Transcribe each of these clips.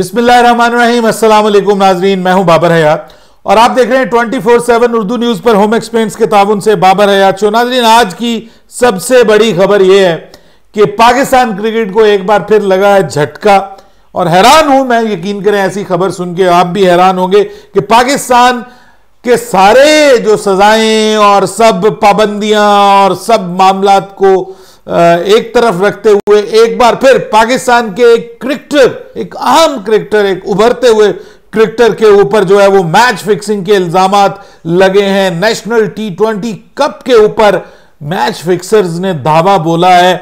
बिस्मिल्लाम असलम नाजरीन मैं हूं बाबर हयात और आप देख रहे हैं 24/7 उर्दू न्यूज़ पर होम एक्सपेंस के ताउन से बाबर हयात शो नाजरीन आज की सबसे बड़ी खबर यह है कि पाकिस्तान क्रिकेट को एक बार फिर लगा है झटका और हैरान हूं मैं यकीन करें ऐसी खबर सुन के आप भी हैरान होंगे कि पाकिस्तान के सारे जो सजाएं और सब पाबंदियां और सब मामला को एक तरफ रखते हुए एक बार फिर पाकिस्तान के एक क्रिकेटर एक अहम क्रिकेटर एक उभरते हुए क्रिकेटर के ऊपर जो है वो मैच फिक्सिंग के इल्जाम लगे हैं नेशनल टी ट्वेंटी कप के ऊपर मैच फिक्सर्स ने धावा बोला है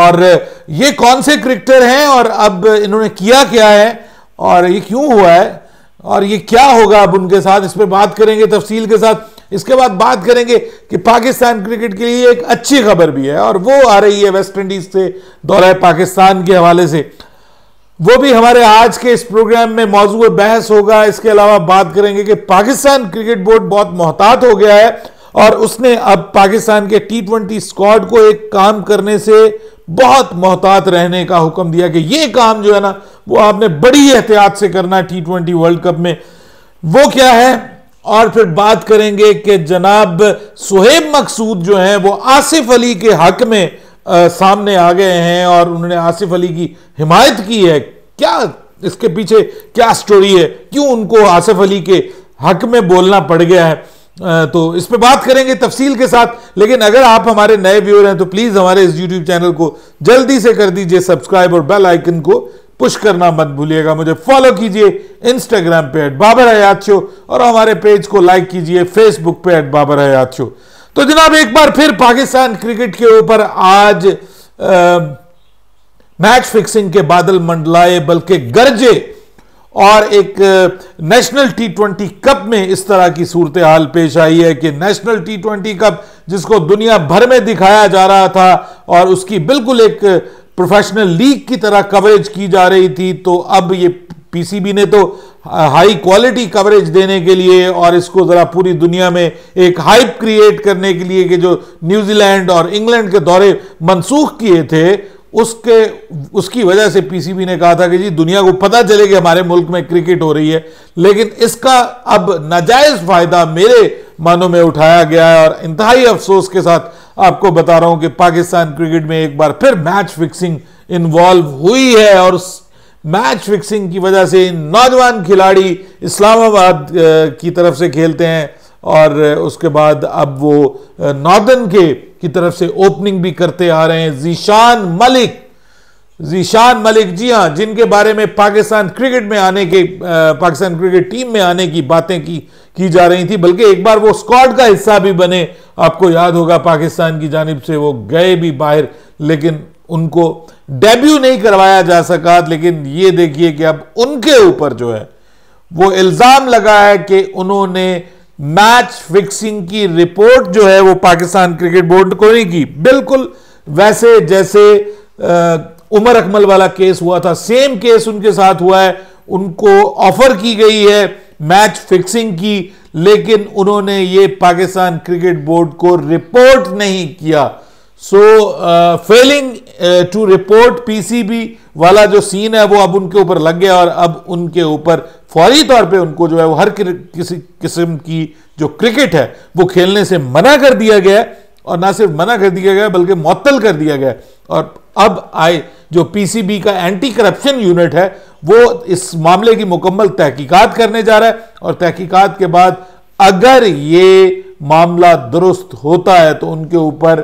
और ये कौन से क्रिकेटर हैं और अब इन्होंने किया क्या है और ये क्यों हुआ है और ये क्या होगा अब उनके साथ इस पर बात करेंगे तफसील के साथ इसके बाद बात करेंगे कि पाकिस्तान क्रिकेट के लिए एक अच्छी खबर भी है और वो आ रही है वेस्ट इंडीज से दौरा पाकिस्तान के हवाले से वो भी हमारे आज के इस प्रोग्राम में मौजूद बहस होगा इसके अलावा बात करेंगे कि पाकिस्तान क्रिकेट बोर्ड बहुत मोहतात हो गया है और उसने अब पाकिस्तान के टी ट्वेंटी स्क्वाड को एक काम करने से बहुत मोहतात रहने का हुक्म दिया कि ये काम जो है ना वो आपने बड़ी एहतियात से करना है टी ट्वेंटी वर्ल्ड कप में वो क्या है और फिर बात करेंगे कि जनाब सुहेब मकसूद जो हैं वो आसिफ अली के हक में आ, सामने आ गए हैं और उन्होंने आसिफ अली की हिमायत की है क्या इसके पीछे क्या स्टोरी है क्यों उनको आसिफ अली के हक में बोलना पड़ गया है तो इस पर बात करेंगे तफसील के साथ लेकिन अगर आप हमारे नए व्यूअर हैं तो प्लीज़ हमारे इस यूट्यूब चैनल को जल्दी से कर दीजिए सब्सक्राइब और बेल आइकन को पुश करना मत भूलिएगा मुझे फॉलो कीजिए इंस्टाग्राम पे एट बाबर हयात शो और हमारे पेज को लाइक कीजिए फेसबुक पे एट बाबर हयात शो तो जनाब एक बार फिर पाकिस्तान क्रिकेट के ऊपर आज आ, मैच फिक्सिंग के बादल मंडलाए बल्कि गरजे और एक नेशनल टी ट्वेंटी कप में इस तरह की सूरत हाल पेश आई है कि नेशनल टी ट्वेंटी कप जिसको दुनिया भर में दिखाया जा रहा था और उसकी बिल्कुल एक प्रोफेशनल लीग की तरह कवरेज की जा रही थी तो अब ये पीसीबी ने तो हाई क्वालिटी कवरेज देने के लिए और इसको ज़रा पूरी दुनिया में एक हाइप क्रिएट करने के लिए कि जो न्यूजीलैंड और इंग्लैंड के दौरे मनसूख किए थे उसके उसकी वजह से पीसीबी ने कहा था कि जी दुनिया को पता चले कि हमारे मुल्क में क्रिकेट हो रही है लेकिन इसका अब नाजायज़ फ़ायदा मेरे मानों में उठाया गया है और इंतहाई अफसोस के साथ आपको बता रहा हूं कि पाकिस्तान क्रिकेट में एक बार फिर मैच फिक्सिंग इन्वॉल्व हुई है और मैच फिक्सिंग की वजह से नौजवान खिलाड़ी इस्लामाबाद की तरफ से खेलते हैं और उसके बाद अब वो नॉर्दर्न के की तरफ से ओपनिंग भी करते आ रहे हैं जीशान मलिक जीशान मलिक जी हाँ जिनके बारे में पाकिस्तान क्रिकेट में आने के पाकिस्तान क्रिकेट टीम में आने की बातें की की जा रही थी बल्कि एक बार वो स्क्वाड का हिस्सा भी बने आपको याद होगा पाकिस्तान की जानब से वो गए भी बाहर लेकिन उनको डेब्यू नहीं करवाया जा सका लेकिन ये देखिए कि अब उनके ऊपर जो है वो इल्ज़ाम लगा है कि उन्होंने मैच फिक्सिंग की रिपोर्ट जो है वो पाकिस्तान क्रिकेट बोर्ड को नहीं की बिल्कुल वैसे जैसे आ, उमर अकमल वाला केस हुआ था सेम केस उनके साथ हुआ है उनको ऑफर की गई है मैच फिक्सिंग की लेकिन उन्होंने ये पाकिस्तान क्रिकेट बोर्ड को रिपोर्ट नहीं किया so failing to report PCB वाला जो सीन है वो अब उनके ऊपर लग गया और अब उनके ऊपर फौरी तौर पे उनको जो है वो हर किसी किस्म की जो क्रिकेट है वो खेलने से मना कर दिया गया और ना सिर्फ मना कर दिया गया बल्कि मअतल कर दिया गया और अब आए जो पीसीबी का एंटी करप्शन यूनिट है वो इस मामले की मुकम्मल तहकीकात करने जा रहा है और तहकीकात के बाद अगर ये मामला दुरुस्त होता है तो उनके ऊपर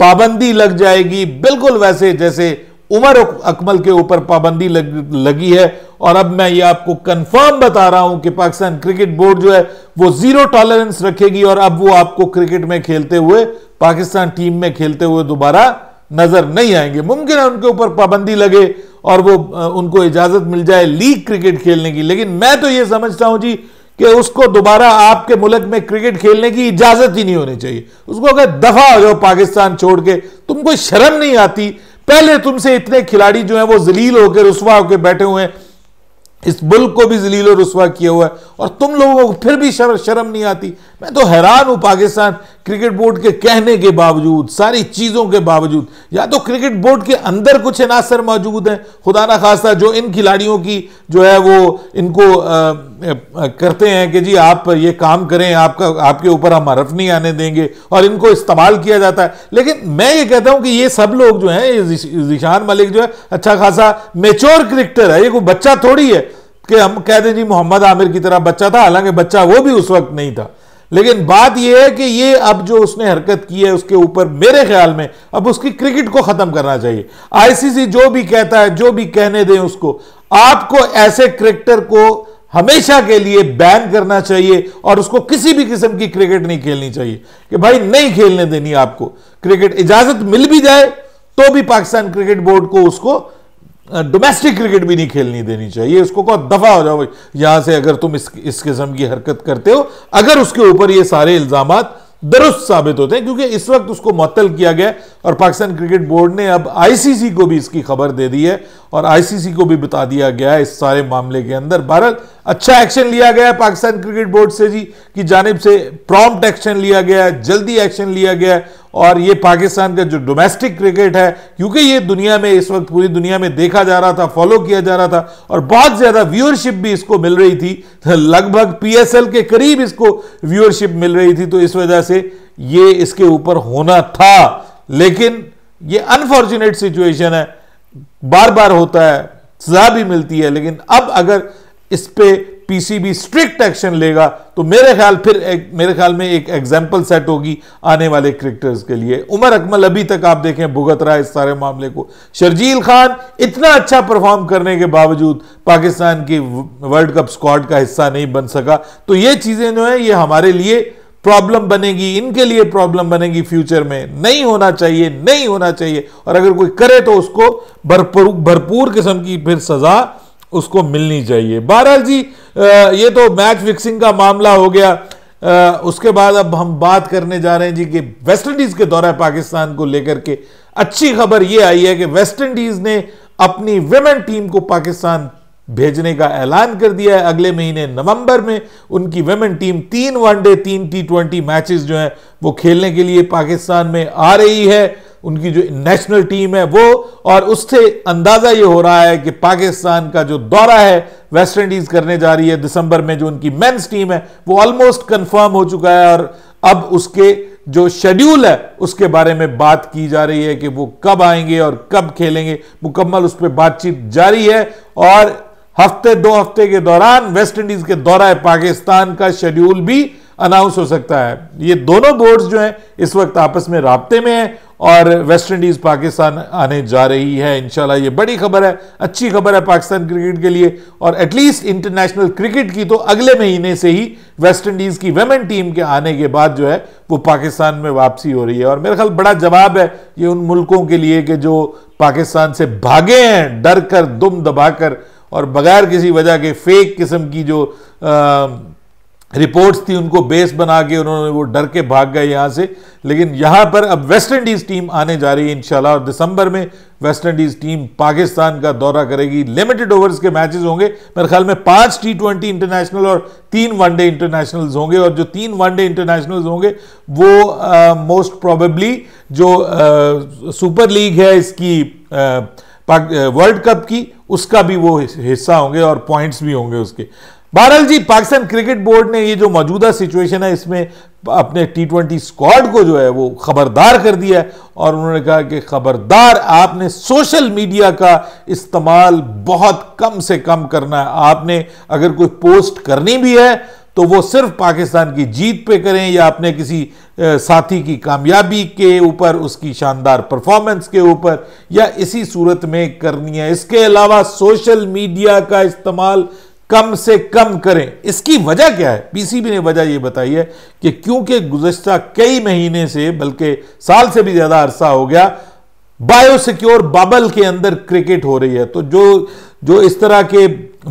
पाबंदी लग जाएगी बिल्कुल वैसे जैसे उमर अकमल के ऊपर पाबंदी लग, लगी है और अब मैं ये आपको कंफर्म बता रहा हूं कि पाकिस्तान क्रिकेट बोर्ड जो है वो जीरो टॉलरेंस रखेगी और अब वो आपको क्रिकेट में खेलते हुए पाकिस्तान टीम में खेलते हुए दोबारा नज़र नहीं आएंगे मुमकिन है उनके ऊपर पाबंदी लगे और वो उनको इजाज़त मिल जाए लीग क्रिकेट खेलने की लेकिन मैं तो ये समझता हूं जी कि उसको दोबारा आपके मुल्क में क्रिकेट खेलने की इजाज़त ही नहीं होनी चाहिए उसको अगर दफा हो जाओ पाकिस्तान छोड़ के तुमको शर्म नहीं आती पहले तुमसे इतने खिलाड़ी जो हैं वो जलील होकर रसवा होकर बैठे हुए हैं इस मुल्क को भी जलील और रसवा किया हुआ है और तुम लोगों को फिर भी शर्म नहीं आती मैं तो हैरान हूँ पाकिस्तान क्रिकेट बोर्ड के कहने के बावजूद सारी चीज़ों के बावजूद या तो क्रिकेट बोर्ड के अंदर कुछ अनासर मौजूद हैं खुदा ना खासा जो इन खिलाड़ियों की जो है वो इनको आ, आ, करते हैं कि जी आप ये काम करें आपका आपके ऊपर हम हरफ नहीं आने देंगे और इनको इस्तेमाल किया जाता है लेकिन मैं ये कहता हूँ कि ये सब लोग जो हैं जिशान मलिक जो है अच्छा खासा मेच्योर क्रिकेटर है ये कोई बच्चा थोड़ी है कि हम कह दें जी मोहम्मद आमिर की तरह बच्चा था हालांकि बच्चा वो भी उस वक्त नहीं था लेकिन बात यह है कि ये अब जो उसने हरकत की है उसके ऊपर मेरे ख्याल में अब उसकी क्रिकेट को खत्म करना चाहिए आईसीसी जो भी कहता है जो भी कहने दें उसको आपको ऐसे क्रिकेटर को हमेशा के लिए बैन करना चाहिए और उसको किसी भी किस्म की क्रिकेट नहीं खेलनी चाहिए कि भाई नहीं खेलने देनी आपको क्रिकेट इजाजत मिल भी जाए तो भी पाकिस्तान क्रिकेट बोर्ड को उसको डोमेस्टिक क्रिकेट भी नहीं खेलनी देनी चाहिए उसको कहो दफा हो जाओ यहां से अगर तुम इस इस किस्म की हरकत करते हो अगर उसके ऊपर ये सारे इल्जाम दुरुस्त साबित होते हैं क्योंकि इस वक्त उसको मअतल किया गया और पाकिस्तान क्रिकेट बोर्ड ने अब आईसीसी को भी इसकी खबर दे दी है और आईसीसी को भी बता दिया गया है इस सारे मामले के अंदर भारत अच्छा एक्शन लिया गया है पाकिस्तान क्रिकेट बोर्ड से जी की जानब से प्रॉम्प्ट एक्शन लिया गया है जल्दी एक्शन लिया गया है और ये पाकिस्तान का जो डोमेस्टिक क्रिकेट है क्योंकि ये दुनिया में इस वक्त पूरी दुनिया में देखा जा रहा था फॉलो किया जा रहा था और बहुत ज़्यादा व्यूअरशिप भी इसको मिल रही थी तो लगभग पीएसएल के करीब इसको व्यूअरशिप मिल रही थी तो इस वजह से ये इसके ऊपर होना था लेकिन ये अनफॉर्चुनेट सिचुएशन है बार बार होता है सजा भी मिलती है लेकिन अब अगर इस पर पीसीबी स्ट्रिक्ट एक्शन लेगा तो मेरे ख्याल फिर एक, मेरे ख्याल में एक एग्जाम्पल सेट होगी आने वाले क्रिकेटर्स के लिए उमर अकमल अभी तक आप देखें भुगत रहा है इस सारे मामले को शर्जील खान इतना अच्छा परफॉर्म करने के बावजूद पाकिस्तान की वर्ल्ड कप स्क्वाड का हिस्सा नहीं बन सका तो ये चीज़ें जो है ये हमारे लिए प्रॉब्लम बनेगी इनके लिए प्रॉब्लम बनेगी फ्यूचर में नहीं होना चाहिए नहीं होना चाहिए और अगर कोई करे तो उसको भरपूर भरपूर किस्म की फिर सज़ा उसको मिलनी चाहिए बहरहाल जी ये तो मैच फिक्सिंग का मामला हो गया उसके बाद अब हम बात करने जा रहे हैं जी कि वेस्ट इंडीज के दौरा पाकिस्तान को लेकर के अच्छी खबर यह आई है कि वेस्ट इंडीज ने अपनी विमेन टीम को पाकिस्तान भेजने का ऐलान कर दिया है अगले महीने नवंबर में उनकी वेमेन टीम तीन वनडे तीन टी ट्वेंटी मैचेस जो है वो खेलने के लिए पाकिस्तान में आ रही है उनकी जो नेशनल टीम है वो और उससे अंदाज़ा ये हो रहा है कि पाकिस्तान का जो दौरा है वेस्ट इंडीज़ करने जा रही है दिसंबर में जो उनकी मेंस टीम है वो ऑलमोस्ट कंफर्म हो चुका है और अब उसके जो शेड्यूल है उसके बारे में बात की जा रही है कि वो कब आएंगे और कब खेलेंगे मुकम्मल उस पर बातचीत जारी है और हफ्ते दो हफ्ते के दौरान वेस्ट इंडीज के दौरा है पाकिस्तान का शेड्यूल भी अनाउंस हो सकता है ये दोनों बोर्ड्स जो हैं इस वक्त आपस में रबते में हैं और वेस्ट इंडीज़ पाकिस्तान आने जा रही है इन ये बड़ी खबर है अच्छी खबर है पाकिस्तान क्रिकेट के लिए और एटलीस्ट इंटरनेशनल क्रिकेट की तो अगले महीने से ही वेस्ट इंडीज़ की वेमेन टीम के आने के बाद जो है वो पाकिस्तान में वापसी हो रही है और मेरे ख्याल बड़ा जवाब है ये उन मुल्कों के लिए कि जो पाकिस्तान से भागे हैं डर कर दुम दबाकर और बगैर किसी वजह के फेक किस्म की जो आ, रिपोर्ट्स थी उनको बेस बना के उन्होंने वो डर के भाग गए यहाँ से लेकिन यहाँ पर अब वेस्ट इंडीज़ टीम आने जा रही है इंशाल्लाह और दिसंबर में वेस्ट इंडीज़ टीम पाकिस्तान का दौरा करेगी लिमिटेड ओवर्स के मैचेस होंगे मेरे ख्याल में पांच टी ट्वेंटी इंटरनेशनल और तीन वनडे इंटरनेशनल्स होंगे और जो तीन वनडे इंटरनेशनल्स होंगे वो मोस्ट प्रोबेबली जो सुपर लीग है इसकी वर्ल्ड कप की उसका भी वो हिस्सा होंगे और पॉइंट्स भी होंगे उसके बहरहाल जी पाकिस्तान क्रिकेट बोर्ड ने ये जो मौजूदा सिचुएशन है इसमें अपने टी ट्वेंटी स्क्वाड को जो है वो खबरदार कर दिया है और उन्होंने कहा कि खबरदार आपने सोशल मीडिया का इस्तेमाल बहुत कम से कम करना है आपने अगर कोई पोस्ट करनी भी है तो वो सिर्फ पाकिस्तान की जीत पे करें या अपने किसी साथी की कामयाबी के ऊपर उसकी शानदार परफॉर्मेंस के ऊपर या इसी सूरत में करनी है इसके अलावा सोशल मीडिया का इस्तेमाल कम से कम करें इसकी वजह क्या है पीसीबी ने वजह यह बताई है कि क्योंकि गुजशत कई महीने से बल्कि साल से भी ज़्यादा अरसा हो गया बायोसिक्योर बबल के अंदर क्रिकेट हो रही है तो जो जो इस तरह के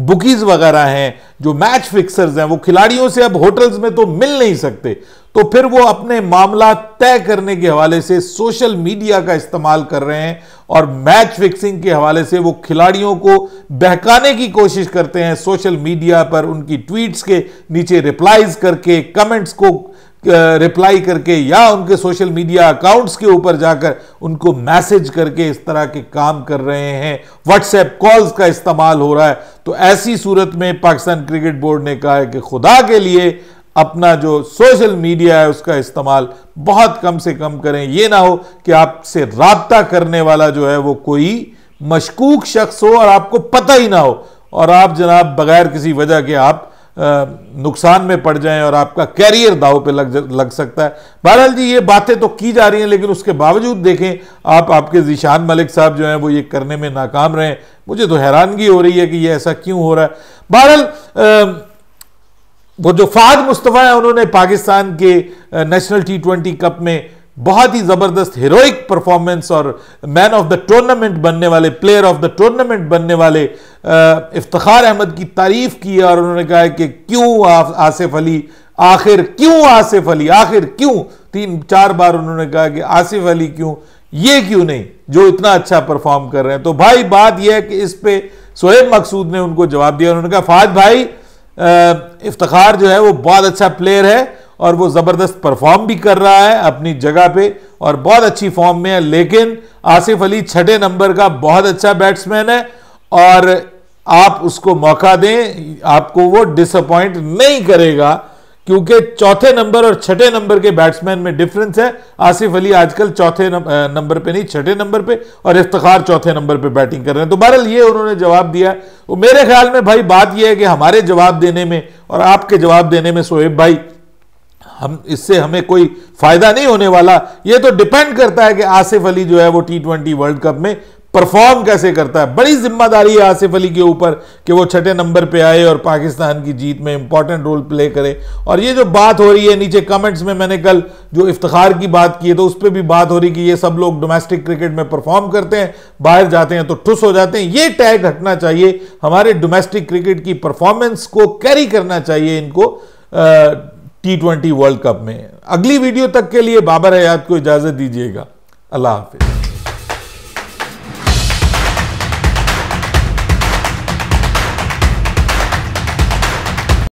बुकीज वगैरह हैं जो मैच फिक्सर्स हैं वो खिलाड़ियों से अब होटल्स में तो मिल नहीं सकते तो फिर वो अपने मामला तय करने के हवाले से सोशल मीडिया का इस्तेमाल कर रहे हैं और मैच फिक्सिंग के हवाले से वो खिलाड़ियों को बहकाने की कोशिश करते हैं सोशल मीडिया पर उनकी ट्वीट्स के नीचे रिप्लाइज करके कमेंट्स को रिप्लाई करके या उनके सोशल मीडिया अकाउंट्स के ऊपर जाकर उनको मैसेज करके इस तरह के काम कर रहे हैं व्हाट्सएप कॉल्स का इस्तेमाल हो रहा है तो ऐसी सूरत में पाकिस्तान क्रिकेट बोर्ड ने कहा है कि खुदा के लिए अपना जो सोशल मीडिया है उसका इस्तेमाल बहुत कम से कम करें यह ना हो कि आपसे रबता करने वाला जो है वो कोई मशकूक शख्स हो और आपको पता ही ना हो और आप जनाब बगैर किसी वजह के आप नुकसान में पड़ जाएं और आपका कैरियर दाव पे लग लग सकता है बहरहाल जी ये बातें तो की जा रही हैं लेकिन उसके बावजूद देखें आप आपके जीशान मलिक साहब जो हैं वो ये करने में नाकाम रहे मुझे तो हैरानगी हो रही है कि ये ऐसा क्यों हो रहा है बहरहाल वो जो फाद मुस्तफ़ा है उन्होंने पाकिस्तान के नेशनल टी ट्वेंटी कप में बहुत ही जबरदस्त हीरोइक परफॉर्मेंस और मैन ऑफ द टूर्नामेंट बनने वाले प्लेयर ऑफ द टूर्नामेंट बनने वाले इफ्तार अहमद की तारीफ की और उन्होंने कहा कि क्यों आसिफ अली आखिर क्यों आसिफ अली आखिर क्यों तीन चार बार उन्होंने कहा कि आसिफ अली क्यों ये क्यों नहीं जो इतना अच्छा परफॉर्म कर रहे हैं तो भाई बात यह है कि इस पर सोहेब मकसूद ने उनको जवाब दिया उन्होंने कहा फाज भाई इफ्तार जो है वो बहुत अच्छा प्लेयर है और वो ज़बरदस्त परफॉर्म भी कर रहा है अपनी जगह पे और बहुत अच्छी फॉर्म में है लेकिन आसिफ अली छठे नंबर का बहुत अच्छा बैट्समैन है और आप उसको मौका दें आपको वो डिसअपॉइंट नहीं करेगा क्योंकि चौथे नंबर और छठे नंबर के बैट्समैन में डिफरेंस है आसिफ अली आजकल चौथे नंबर पे नहीं छठे नंबर पे और इफ्तार चौथे नंबर पे बैटिंग कर रहे हैं तो बहरहाल ये उन्होंने जवाब दिया मेरे ख्याल में भाई बात यह है कि हमारे जवाब देने में और आपके जवाब देने में सोएब भाई हम इससे हमें कोई फायदा नहीं होने वाला ये तो डिपेंड करता है कि आसिफ अली जो है वो टी ट्वेंटी वर्ल्ड कप में परफॉर्म कैसे करता है बड़ी जिम्मेदारी है आसिफ अली के ऊपर कि वो छठे नंबर पे आए और पाकिस्तान की जीत में इंपॉर्टेंट रोल प्ले करे और ये जो बात हो रही है नीचे कमेंट्स में मैंने कल जो इफ्तार की बात की है तो उस पर भी बात हो रही कि ये सब लोग डोमेस्टिक क्रिकेट में परफॉर्म करते हैं बाहर जाते हैं तो ठुस हो जाते हैं ये टैग हटना चाहिए हमारे डोमेस्टिक क्रिकेट की परफॉर्मेंस को कैरी करना चाहिए इनको आ, टी ट्वेंटी वर्ल्ड कप में अगली वीडियो तक के लिए बाबर हयात को इजाज़त दीजिएगा अल्लाह हाफिज़